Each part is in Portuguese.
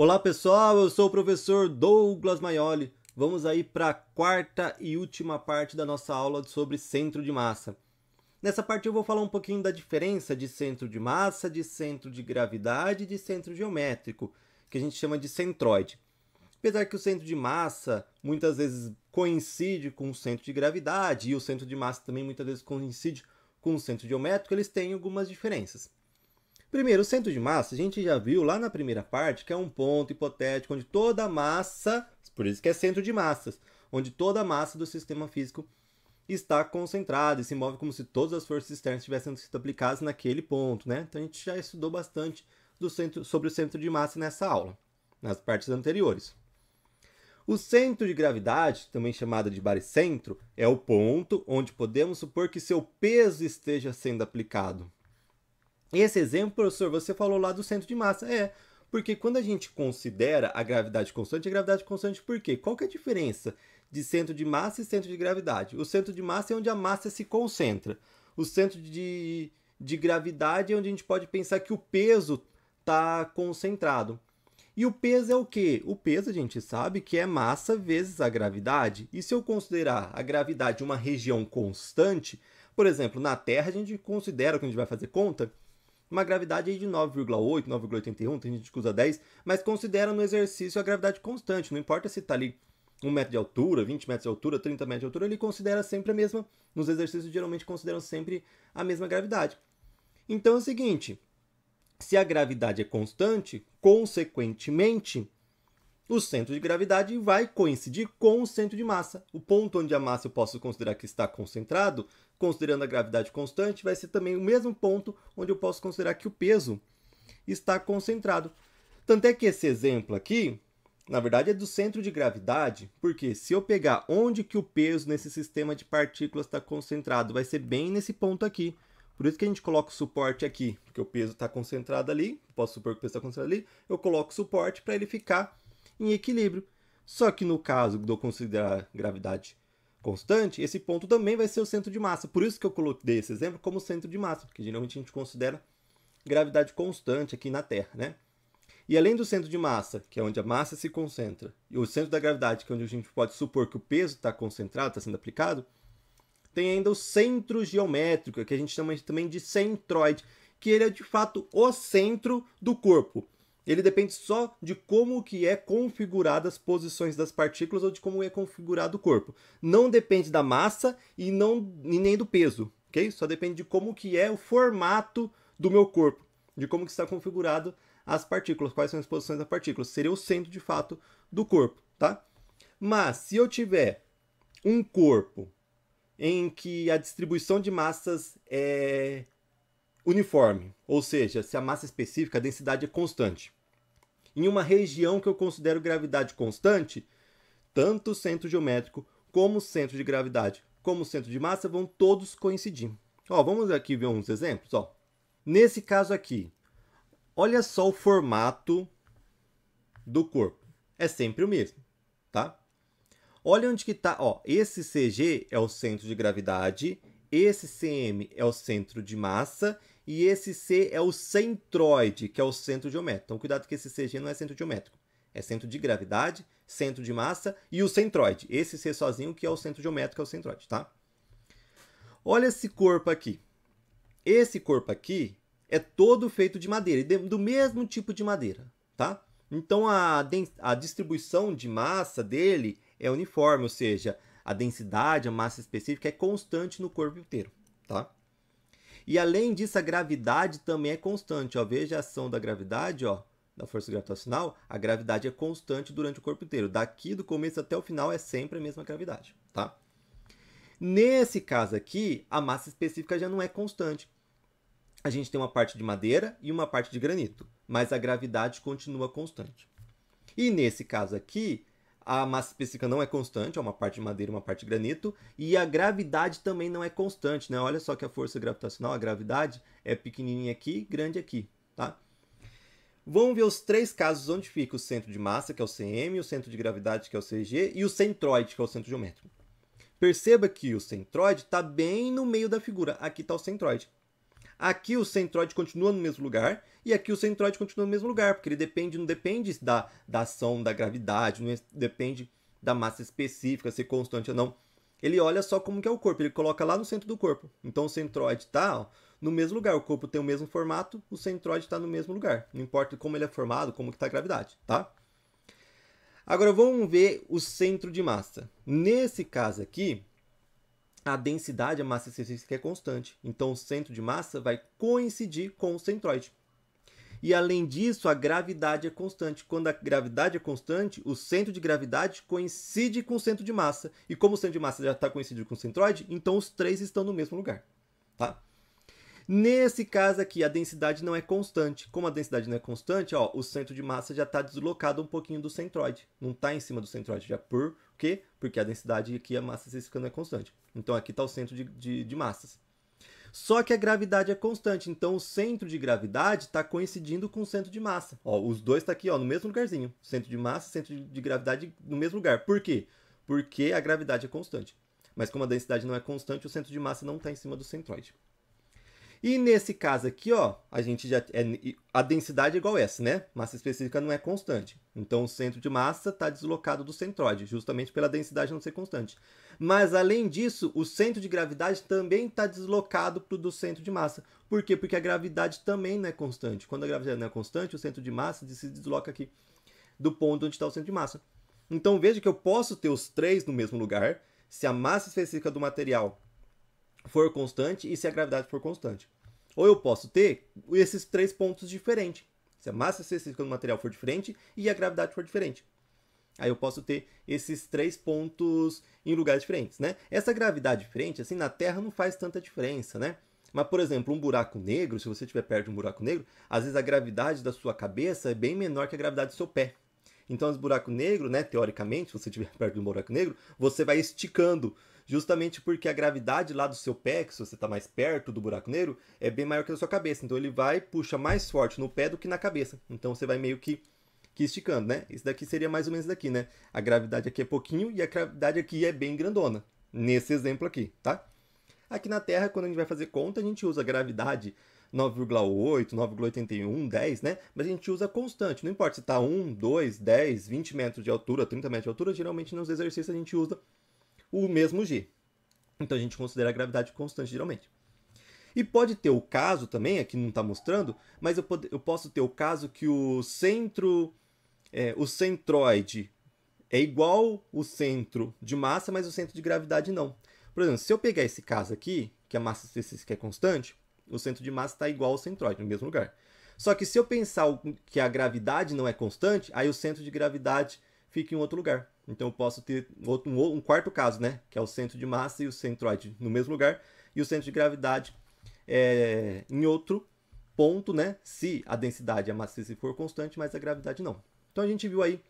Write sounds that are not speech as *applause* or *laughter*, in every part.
Olá pessoal, eu sou o professor Douglas Maioli. Vamos aí para a quarta e última parte da nossa aula sobre centro de massa. Nessa parte eu vou falar um pouquinho da diferença de centro de massa, de centro de gravidade e de centro geométrico, que a gente chama de centroide. Apesar que o centro de massa muitas vezes coincide com o centro de gravidade e o centro de massa também muitas vezes coincide com o centro geométrico, eles têm algumas diferenças. Primeiro, o centro de massa, a gente já viu lá na primeira parte que é um ponto hipotético onde toda a massa, por isso que é centro de massas, onde toda a massa do sistema físico está concentrada e se move como se todas as forças externas tivessem sido aplicadas naquele ponto, né? Então a gente já estudou bastante do centro, sobre o centro de massa nessa aula, nas partes anteriores. O centro de gravidade, também chamado de baricentro, é o ponto onde podemos supor que seu peso esteja sendo aplicado. Esse exemplo, professor, você falou lá do centro de massa. É, porque quando a gente considera a gravidade constante, a gravidade constante por quê? Qual que é a diferença de centro de massa e centro de gravidade? O centro de massa é onde a massa se concentra. O centro de, de gravidade é onde a gente pode pensar que o peso está concentrado. E o peso é o quê? O peso a gente sabe que é massa vezes a gravidade. E se eu considerar a gravidade uma região constante, por exemplo, na Terra a gente considera, quando a gente vai fazer conta, uma gravidade de 9,8, 9,81, tem gente que usa 10, mas considera no exercício a gravidade constante, não importa se está ali 1 metro de altura, 20 metros de altura, 30 metros de altura, ele considera sempre a mesma, nos exercícios geralmente consideram sempre a mesma gravidade. Então é o seguinte, se a gravidade é constante, consequentemente, o centro de gravidade vai coincidir com o centro de massa. O ponto onde a massa eu posso considerar que está concentrado, considerando a gravidade constante, vai ser também o mesmo ponto onde eu posso considerar que o peso está concentrado. Tanto é que esse exemplo aqui, na verdade, é do centro de gravidade, porque se eu pegar onde que o peso nesse sistema de partículas está concentrado, vai ser bem nesse ponto aqui. Por isso que a gente coloca o suporte aqui, porque o peso está concentrado ali, posso supor que o peso está concentrado ali, eu coloco o suporte para ele ficar em equilíbrio. Só que no caso de eu considerar gravidade constante, esse ponto também vai ser o centro de massa. Por isso que eu coloquei esse exemplo como centro de massa, porque geralmente a gente considera gravidade constante aqui na Terra, né? E além do centro de massa, que é onde a massa se concentra, e o centro da gravidade, que é onde a gente pode supor que o peso está concentrado, está sendo aplicado, tem ainda o centro geométrico, que a gente chama também de centroide, que ele é de fato o centro do corpo ele depende só de como que é configurada as posições das partículas ou de como é configurado o corpo. Não depende da massa e, não, e nem do peso, ok? Só depende de como que é o formato do meu corpo, de como que está configurado as partículas, quais são as posições das partículas. Seria o centro, de fato, do corpo, tá? Mas, se eu tiver um corpo em que a distribuição de massas é uniforme, ou seja, se a massa específica, a densidade é constante. Em uma região que eu considero gravidade constante, tanto o centro geométrico como o centro de gravidade, como o centro de massa vão todos coincidir. Ó, vamos aqui ver uns exemplos. Ó. Nesse caso aqui, olha só o formato do corpo. É sempre o mesmo, tá? Olha onde que está. Ó, esse CG é o centro de gravidade, esse CM é o centro de massa e esse C é o centroide, que é o centro geométrico. Então, cuidado que esse CG não é centro geométrico. É centro de gravidade, centro de massa e o centroide. Esse C sozinho que é o centro geométrico, é o centroide, tá? Olha esse corpo aqui. Esse corpo aqui é todo feito de madeira, do mesmo tipo de madeira, tá? Então, a, a distribuição de massa dele é uniforme, ou seja, a densidade, a massa específica é constante no corpo inteiro, tá? E além disso, a gravidade também é constante. Ó. Veja a ação da gravidade, ó, da força gravitacional. A gravidade é constante durante o corpo inteiro. Daqui do começo até o final é sempre a mesma gravidade. Tá? Nesse caso aqui, a massa específica já não é constante. A gente tem uma parte de madeira e uma parte de granito, mas a gravidade continua constante. E nesse caso aqui, a massa específica não é constante, é uma parte de madeira, uma parte de granito, e a gravidade também não é constante, né? Olha só que a força gravitacional, a gravidade é pequenininha aqui, grande aqui, tá? Vamos ver os três casos onde fica o centro de massa, que é o CM, o centro de gravidade, que é o CG, e o centroide, que é o centro geométrico. Perceba que o centroide está bem no meio da figura. Aqui está o centroide. Aqui o centroide continua no mesmo lugar e aqui o centroide continua no mesmo lugar, porque ele depende, não depende da, da ação da gravidade, não é, depende da massa específica, é constante ou não. Ele olha só como que é o corpo, ele coloca lá no centro do corpo. Então o centroide está no mesmo lugar, o corpo tem o mesmo formato, o centroide está no mesmo lugar. Não importa como ele é formado, como está a gravidade, tá? Agora vamos ver o centro de massa. Nesse caso aqui, a densidade, a massa específica é constante. Então, o centro de massa vai coincidir com o centroide. E além disso, a gravidade é constante. Quando a gravidade é constante, o centro de gravidade coincide com o centro de massa. E como o centro de massa já está coincidido com o centroide, então os três estão no mesmo lugar. Tá? Nesse caso aqui, a densidade não é constante. Como a densidade não é constante, ó, o centro de massa já está deslocado um pouquinho do centroide. Não está em cima do centroide, já por quê? Porque a densidade aqui, a massa ciscana é constante. Então aqui está o centro de, de, de massas. Só que a gravidade é constante, então o centro de gravidade está coincidindo com o centro de massa. Ó, os dois estão tá aqui ó, no mesmo lugarzinho. Centro de massa, centro de gravidade no mesmo lugar. Por quê? Porque a gravidade é constante. Mas como a densidade não é constante, o centro de massa não está em cima do centroide. E nesse caso aqui, ó, a gente já é, a densidade é igual a essa, né? Massa específica não é constante. Então o centro de massa está deslocado do centroide, justamente pela densidade não ser constante. Mas além disso, o centro de gravidade também está deslocado para do centro de massa. Por quê? Porque a gravidade também não é constante. Quando a gravidade não é constante, o centro de massa se desloca aqui do ponto onde está o centro de massa. Então veja que eu posso ter os três no mesmo lugar se a massa específica do material for constante e se a gravidade for constante. Ou eu posso ter esses três pontos diferentes. Se a massa específica do material for diferente e a gravidade for diferente. Aí eu posso ter esses três pontos em lugares diferentes, né? Essa gravidade diferente, assim, na Terra não faz tanta diferença, né? Mas, por exemplo, um buraco negro, se você estiver perto de um buraco negro, às vezes a gravidade da sua cabeça é bem menor que a gravidade do seu pé. Então, os buracos negros, né, teoricamente, se você estiver *laughs* perto de um buraco negro, você vai esticando justamente porque a gravidade lá do seu pé, que se você está mais perto do buraco negro, é bem maior que a sua cabeça. Então ele vai puxa mais forte no pé do que na cabeça. Então você vai meio que, que esticando, né? Isso daqui seria mais ou menos daqui, né? A gravidade aqui é pouquinho e a gravidade aqui é bem grandona. Nesse exemplo aqui, tá? Aqui na Terra, quando a gente vai fazer conta, a gente usa a gravidade 9,8, 9,81, 10, né? Mas a gente usa constante, não importa se está 1, 2, 10, 20 metros de altura, 30 metros de altura, geralmente nos exercícios a gente usa o mesmo g. Então a gente considera a gravidade constante geralmente. E pode ter o caso também, aqui não está mostrando, mas eu, eu, posso ter o caso que o centro, é, o centroide é igual o centro de massa, mas o centro de gravidade não. Por exemplo, se eu pegar esse caso aqui, que a massa que é constante, o centro de massa está igual ao centroide, no mesmo lugar. Só que se eu pensar que a gravidade não é constante, aí o centro de gravidade fica em outro lugar. Então eu posso ter outro, um, um, quarto caso, né? Que é o centro de massa e o centroide no mesmo lugar, e o centro de gravidade é, em outro ponto, né? Se a densidade, a é maciça for constante, mas a gravidade não. Então a gente viu aí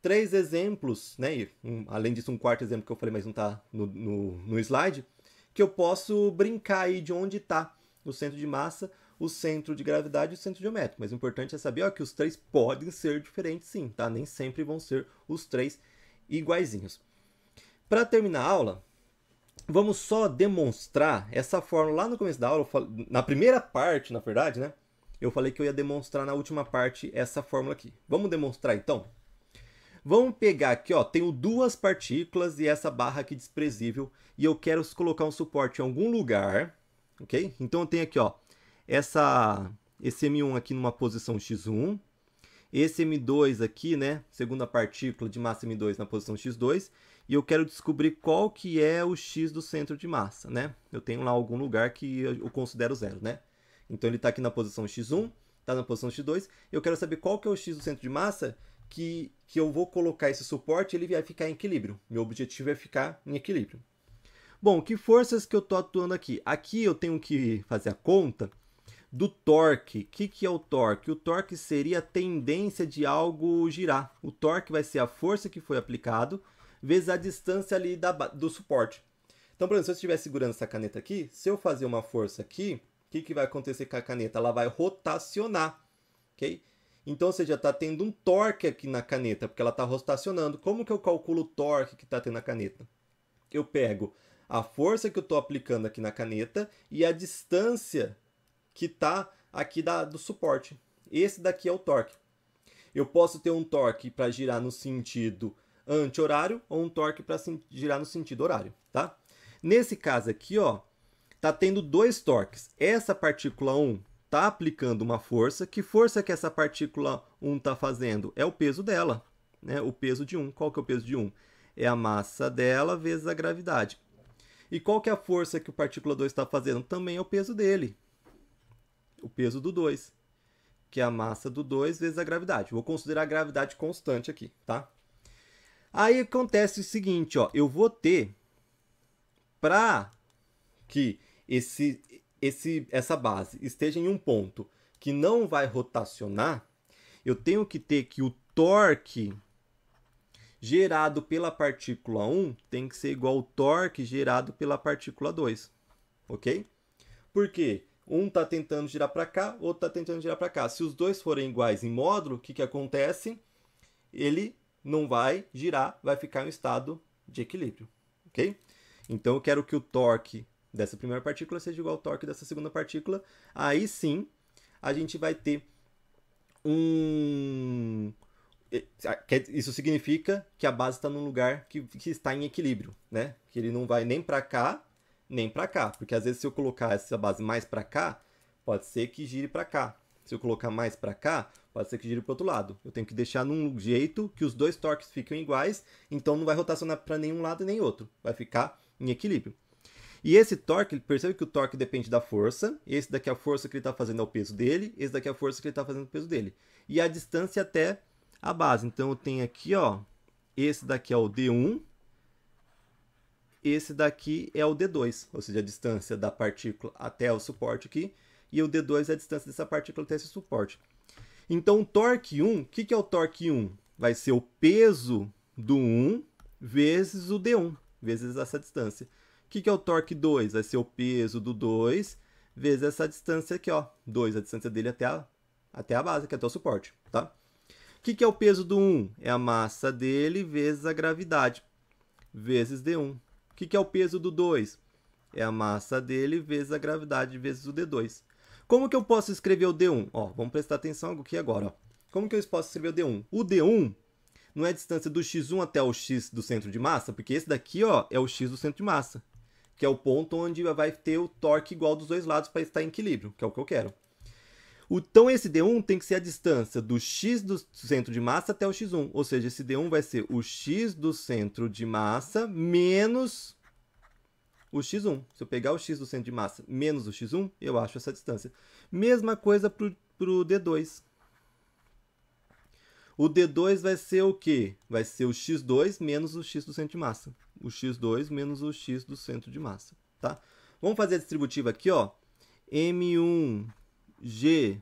três exemplos, né? E, um, além disso, um quarto exemplo que eu falei, mas não está no, no, no slide, que eu posso brincar aí de onde está o centro de massa o centro de gravidade e o centro geométrico. Mas o importante é saber ó, que os três podem ser diferentes sim, tá? Nem sempre vão ser os três iguaizinhos. Para terminar a aula, vamos só demonstrar essa fórmula lá no começo da aula, falei, na primeira parte, na verdade, né? Eu falei que eu ia demonstrar na última parte essa fórmula aqui. Vamos demonstrar então? Vamos pegar aqui, ó, tenho duas partículas e essa barra aqui desprezível e eu quero colocar um suporte em algum lugar, ok? Então eu tenho aqui, ó, essa, esse M1 aqui numa posição X1, esse M2 aqui, né, segunda partícula de massa M2 na posição X2, e eu quero descobrir qual que é o X do centro de massa, né? Eu tenho lá algum lugar que eu considero zero, né? Então ele está aqui na posição X1, está na posição X2, eu quero saber qual que é o X do centro de massa que, que eu vou colocar esse suporte, ele vai ficar em equilíbrio. Meu objetivo é ficar em equilíbrio. Bom, que forças que eu estou atuando aqui? Aqui eu tenho que fazer a conta do torque. O que, que é o torque? O torque seria a tendência de algo girar. O torque vai ser a força que foi aplicado vezes a distância ali da, do suporte. Então, por exemplo, se eu estiver segurando essa caneta aqui, se eu fazer uma força aqui, o que, que vai acontecer com a caneta? Ela vai rotacionar, ok? Então, você já está tendo um torque aqui na caneta, porque ela está rotacionando. Como que eu calculo o torque que está tendo na caneta? Eu pego a força que eu estou aplicando aqui na caneta e a distância que está aqui da, do suporte. Esse daqui é o torque. Eu posso ter um torque para girar no sentido anti-horário ou um torque para girar no sentido horário, tá? Nesse caso aqui, ó, tá tendo dois torques. Essa partícula 1 tá aplicando uma força. Que força que essa partícula 1 tá fazendo? É o peso dela, né? O peso de 1. Qual que é o peso de 1? É a massa dela vezes a gravidade. E qual que é a força que o partícula 2 está fazendo? Também é o peso dele o peso do 2, que é a massa do 2 vezes a gravidade. Vou considerar a gravidade constante aqui, tá? Aí acontece o seguinte, ó, eu vou ter para que esse, esse, essa base esteja em um ponto que não vai rotacionar, eu tenho que ter que o torque gerado pela partícula 1 tem que ser igual ao torque gerado pela partícula 2, ok? Por quê? um está tentando girar para cá, outro está tentando girar para cá. Se os dois forem iguais em módulo, o que, que acontece? Ele não vai girar, vai ficar em estado de equilíbrio, ok? Então eu quero que o torque dessa primeira partícula seja igual ao torque dessa segunda partícula. Aí sim, a gente vai ter um... Eh, isso significa que a base está num lugar que, que está em equilíbrio, né? Que ele não vai nem para cá nem para cá, porque às vezes se eu colocar essa base mais para cá, pode ser que gire para cá. Se eu colocar mais para cá, pode ser que gire para outro lado. Eu tenho que deixar num jeito que os dois torques fiquem iguais, então não vai rotacionar para nenhum lado nem outro, vai ficar em equilíbrio. E esse torque, percebe que o torque depende da força, esse daqui é a força que ele está fazendo ao é peso dele, esse daqui é a força que ele está fazendo ao é peso dele. E a distância até a base. Então eu tenho aqui, ó, esse daqui é o D1, esse daqui é o D2, ou seja, a distância da partícula até o suporte aqui, e o D2 é a distância dessa partícula até esse suporte. Então, o torque 1, o que, que é o torque 1? Vai ser o peso do 1 vezes o D1, vezes essa distância. O que, que é o torque 2? Vai ser o peso do 2 vezes essa distância aqui, ó. 2, a distância dele até a, até a base, que é até o suporte, tá? O que, que é o peso do 1? É a massa dele vezes a gravidade, vezes D1. O que, que é o peso do 2? É a massa dele vezes a gravidade vezes o D2. Como que eu posso escrever o D1? Ó, vamos prestar atenção aqui agora. Ó. Como que eu posso escrever o D1? O D1 não é a distância do x1 até o x do centro de massa, porque esse daqui ó, é o x do centro de massa, que é o ponto onde vai ter o torque igual dos dois lados para estar em equilíbrio, que é o que eu quero. Então esse D1 tem que ser a distância do x do centro de massa até o x1. Ou seja, esse D1 vai ser o x do centro de massa menos o x1. Se eu pegar o x do centro de massa menos o x1, eu acho essa distância. Mesma coisa para o D2. O D2 vai ser o quê? Vai ser o x2 menos o x do centro de massa. O x2 menos o x do centro de massa, tá? Vamos fazer a distributiva aqui, ó. M1 g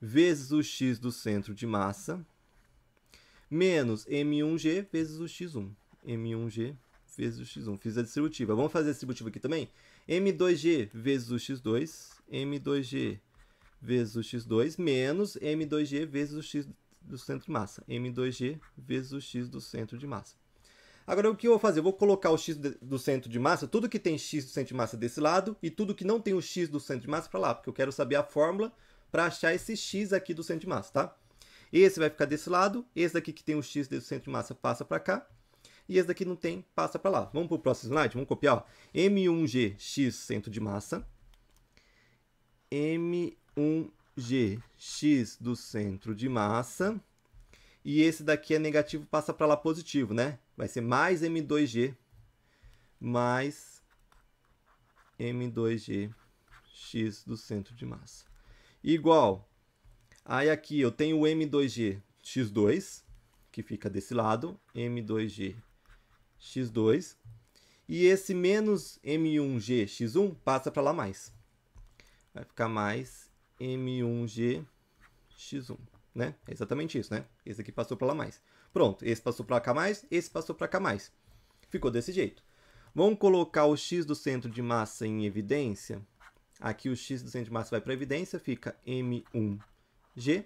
vezes o x do centro de massa menos m1g vezes o x1. m1g vezes o x1. Fiz a distributiva. Vamos fazer a distributiva aqui também? m2g vezes o x2, m2g vezes o x2, menos m2g vezes o x do centro de massa. m2g vezes o x do centro de massa. Agora, o que eu vou fazer? Eu vou colocar o x do centro de massa, tudo que tem x do centro de massa desse lado, e tudo que não tem o x do centro de massa para lá, porque eu quero saber a fórmula para achar esse x aqui do centro de massa, tá? Esse vai ficar desse lado, esse daqui que tem o x do centro de massa passa para cá, e esse daqui não tem, passa para lá. Vamos para o próximo slide? Vamos copiar. Ó. M1GX centro de massa. M1GX do centro de massa. E esse daqui é negativo, passa para lá positivo, né? vai ser mais M2G mais M2G x do centro de massa. Igual. Aí aqui eu tenho o M2G x2, que fica desse lado, M2G x2. E esse menos M1G x1 passa para lá mais. Vai ficar mais M1G x1, né? É exatamente isso, né? Esse aqui passou para lá mais. Pronto, esse passou para cá mais, esse passou para cá mais. Ficou desse jeito. Vamos colocar o x do centro de massa em evidência. Aqui o x do centro de massa vai para evidência, fica m1g.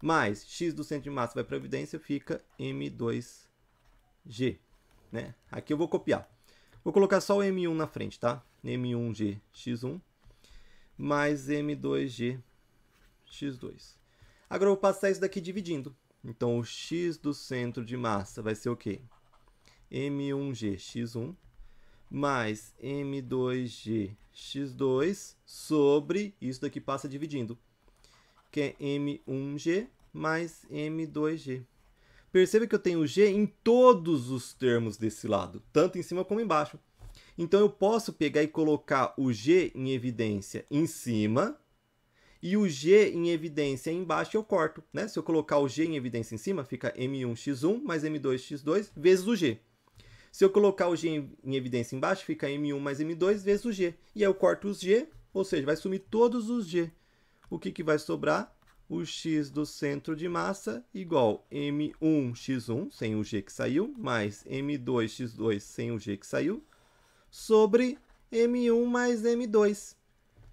Mais x do centro de massa vai para evidência, fica m2g. Né? Aqui eu vou copiar. Vou colocar só o m1 na frente, tá? m1g, x1, mais m2g, x2. Agora eu vou passar isso daqui dividindo. Então, o x do centro de massa vai ser o quê? m1g x1 mais m2g x2 sobre, isso daqui passa dividindo, que é m1g mais m2g. Perceba que eu tenho g em todos os termos desse lado, tanto em cima como embaixo. Então, eu posso pegar e colocar o g em evidência em cima e o G em evidência embaixo eu corto, né? Se eu colocar o G em evidência em cima, fica M1x1 mais M2x2 vezes o G. Se eu colocar o G em evidência embaixo, fica M1 mais M2 vezes o G. E aí eu corto os G, ou seja, vai sumir todos os G. O que, que vai sobrar? O x do centro de massa igual M1x1, sem o G que saiu, mais M2x2, sem o G que saiu, sobre M1 mais M2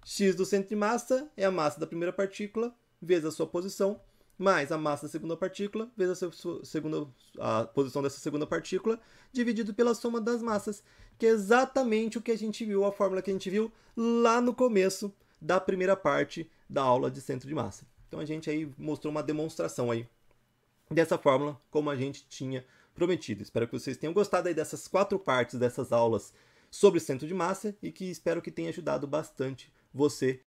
x do centro de massa é a massa da primeira partícula vezes a sua posição, mais a massa da segunda partícula vezes a, sua segunda, a posição dessa segunda partícula, dividido pela soma das massas, que é exatamente o que a gente viu, a fórmula que a gente viu lá no começo da primeira parte da aula de centro de massa. Então a gente aí mostrou uma demonstração aí dessa fórmula, como a gente tinha prometido. Espero que vocês tenham gostado aí dessas quatro partes dessas aulas sobre centro de massa e que espero que tenha ajudado bastante você